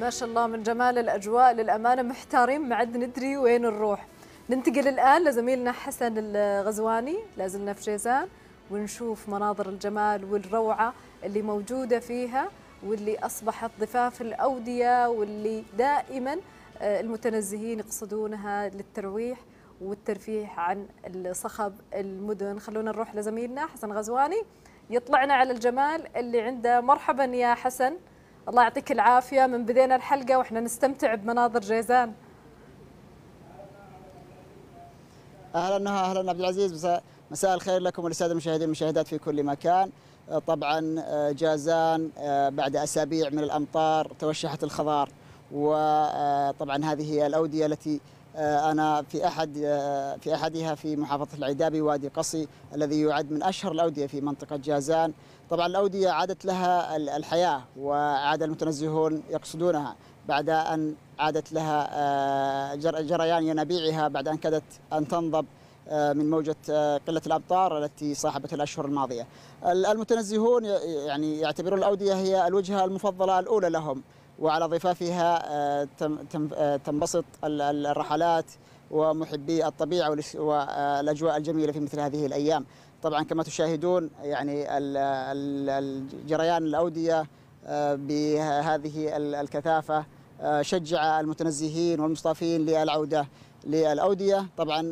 ما شاء الله من جمال الاجواء للامانه محتارين ما عاد ندري وين نروح ننتقل الان لزميلنا حسن الغزواني لازلنا في جيزان ونشوف مناظر الجمال والروعه اللي موجوده فيها واللي اصبحت ضفاف الاوديه واللي دائما آه، المتنزهين يقصدونها للترويح والترفيه عن صخب المدن خلونا نروح لزميلنا حسن غزواني يطلعنا على الجمال اللي عنده مرحبا يا حسن الله يعطيك العافية من بدينا الحلقة وإحنا نستمتع بمناظر جيزان أهلا أهلا عبد العزيز مساء, مساء الخير لكم والسادة المشاهدين والمشاهدات في كل مكان آه، طبعا آه، جازان آه، بعد أسابيع من الأمطار توشحت الخضار وطبعا هذه هي الأودية التي آه، أنا في أحد آه، في أحدها في محافظة العدابي وادي قصي الذي يعد من أشهر الأودية في منطقة جازان طبعا الأودية عادت لها الحياة وعاد المتنزهون يقصدونها بعد أن عادت لها آه، جريان ينابيعها بعد أن كادت أن تنضب من موجة قلة الأمطار التي صاحبت الأشهر الماضية المتنزهون يعني يعتبرون الأودية هي الوجهة المفضلة الأولى لهم وعلى ضفافها آه، آه، تنبسط الرحلات ومحبي الطبيعه والاجواء آه، الجميله في مثل هذه الايام. طبعا كما تشاهدون يعني الجريان الاوديه بهذه الكثافه شجع المتنزهين والمصطافين للعوده للاوديه، طبعا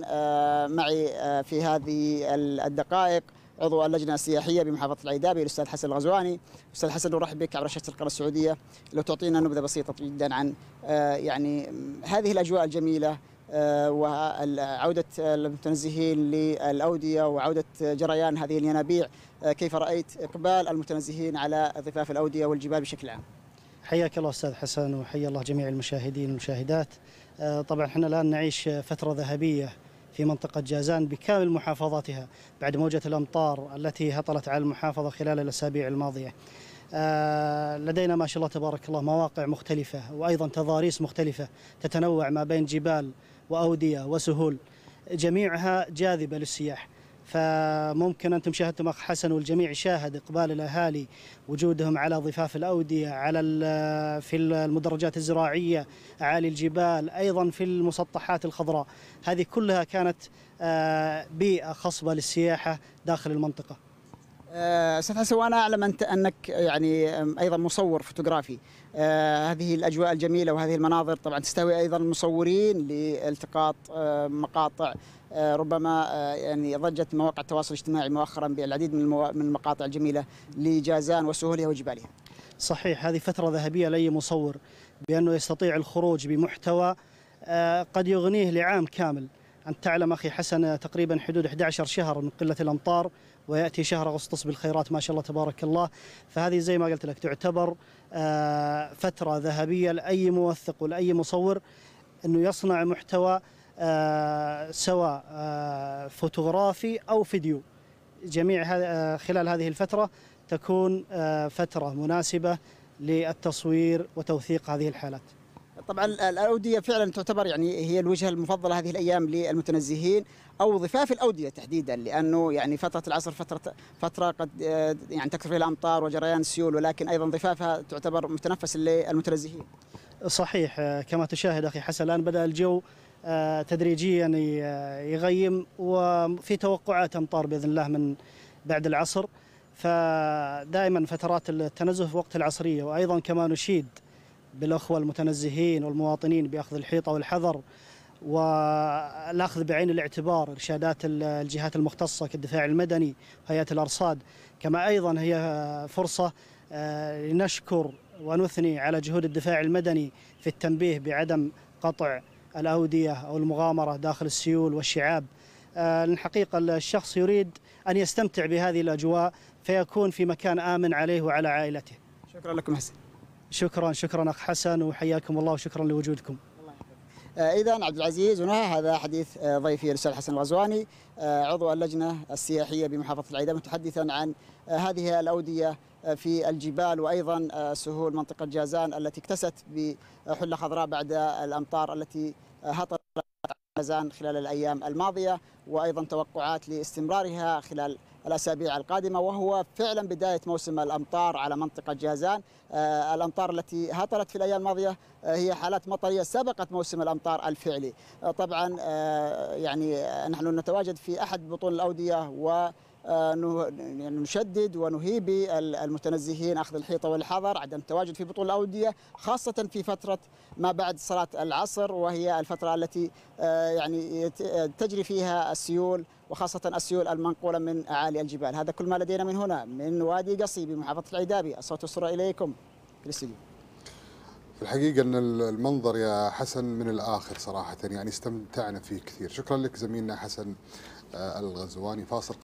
معي في هذه الدقائق عضو اللجنه السياحيه بمحافظه العيدابي الاستاذ حسن الغزواني استاذ حسن نرحب بك عبر شاشه القناه السعوديه لو تعطينا نبذه بسيطه جدا عن آه، يعني هذه الاجواء الجميله آه، وعودة المتنزهين للأودية وعودة جريان هذه الينابيع آه، كيف رأيت إقبال المتنزهين على ضفاف الأودية والجبال بشكل عام حياك الله أستاذ حسن وحيا الله جميع المشاهدين والمشاهدات طبعا احنا الآن نعيش فترة ذهبية في منطقة جازان بكامل محافظاتها بعد موجة الأمطار التي هطلت على المحافظة خلال الأسابيع الماضية آه، لدينا ما شاء الله تبارك الله مواقع مختلفة وأيضا تضاريس مختلفة تتنوع ما بين جبال وأودية وسهول جميعها جاذبة للسياح فممكن انتم شاهدتم اخ حسن والجميع شاهد اقبال الاهالي وجودهم على ضفاف الاوديه على في المدرجات الزراعيه اعالي الجبال ايضا في المسطحات الخضراء هذه كلها كانت آه، بيئه خصبه للسياحه داخل المنطقه آه، استاذ حسن وانا اعلم انت انك يعني ايضا مصور فوتوغرافي آه هذه الاجواء الجميله وهذه المناظر طبعا تستهوي ايضا المصورين لالتقاط آه مقاطع آه ربما آه، يعني ضجت مواقع التواصل الاجتماعي مؤخرا بالعديد من, المو... من المقاطع الجميله لجازان وسهولها وجبالها. صحيح هذه فتره ذهبيه لاي مصور بانه يستطيع الخروج بمحتوى آه، قد يغنيه لعام كامل. أن تعلم أخي حسن تقريبا حدود 11 شهر من قلة الأمطار ويأتي شهر أغسطس بالخيرات ما شاء الله تبارك الله فهذه زي ما قلت لك تعتبر آه، فترة ذهبية لأي موثق ولأي مصور أنه يصنع محتوى آه، سواء آه، فوتوغرافي أو فيديو جميع خلال هذه الفترة تكون فترة مناسبة للتصوير وتوثيق هذه الحالات طبعا الاوديه فعلا تعتبر يعني هي الوجهه المفضله هذه الايام للمتنزهين او ضفاف الاوديه تحديدا لانه يعني فتره العصر فتره فتره قد آه، يعني تكثر فيها الامطار وجريان السيول ولكن ايضا ضفافها تعتبر متنفس للمتنزهين. صحيح آه، كما تشاهد اخي حسن الان بدا الجو آه، تدريجيا يغيم وفي توقعات امطار باذن الله من بعد العصر فدائما فترات التنزه في وقت العصريه وايضا كما نشيد بالأخوة المتنزهين والمواطنين بأخذ الحيطة والحذر والأخذ بعين الاعتبار إرشادات الجهات المختصة كالدفاع المدني هيئة الأرصاد كما أيضا هي فرصة آه، لنشكر ونثني على جهود الدفاع المدني في التنبيه بعدم قطع الأودية أو المغامرة داخل السيول والشعاب الحقيقة آه، الشخص يريد أن يستمتع بهذه الأجواء فيكون في مكان آمن عليه وعلى عائلته شكرا لكم حسين شكرا شكرا اخ حسن وحياكم الله وشكرا لوجودكم آه، إذا عبد العزيز ونهى هذا حديث آه، ضيفي الأستاذ حسن الغزواني آه، عضو اللجنة السياحية بمحافظة العيدة متحدثا عن هذه الأودية في الجبال وأيضا سهول منطقة جازان التي اكتست بحلة خضراء بعد الأمطار التي هطلت جازان خلال الأيام الماضية وأيضا توقعات لاستمرارها خلال الأسابيع القادمة وهو فعلا بداية موسم الأمطار على منطقة جازان آه، الأمطار التي هطلت في الأيام الماضية آه، هي حالات مطرية سبقت موسم الأمطار الفعلي آه، طبعا يعني نحن نتواجد في أحد بطون الأودية و آه، يعني نشدد ونهيب المتنزهين اخذ الحيطه والحذر عدم التواجد في بطول الاوديه خاصه في فتره ما بعد صلاه العصر وهي الفتره التي آه، يعني تجري فيها السيول وخاصة السيول المنقولة من أعالي الجبال هذا كل ما لدينا من هنا من وادي قصي بمحافظة العدابي الصوت والصورة إليكم في الاستديو الحقيقة أن المنظر يا حسن من الآخر صراحة يعني استمتعنا فيه كثير شكرا لك زميلنا حسن آه، الغزواني فاصل